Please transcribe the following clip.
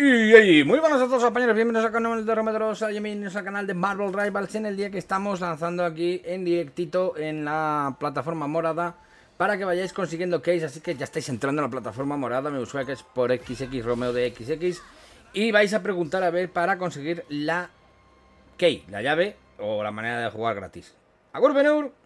Y, muy buenos a todos compañeros, bienvenidos a canal de Rometeros, bienvenidos al canal de Marvel Rivals en el día que estamos lanzando aquí en directito en la plataforma morada para que vayáis consiguiendo keys, así que ya estáis entrando en la plataforma morada, me gusta que es por XX Romeo de XX y vais a preguntar a ver para conseguir la key, la llave o la manera de jugar gratis. a Benur!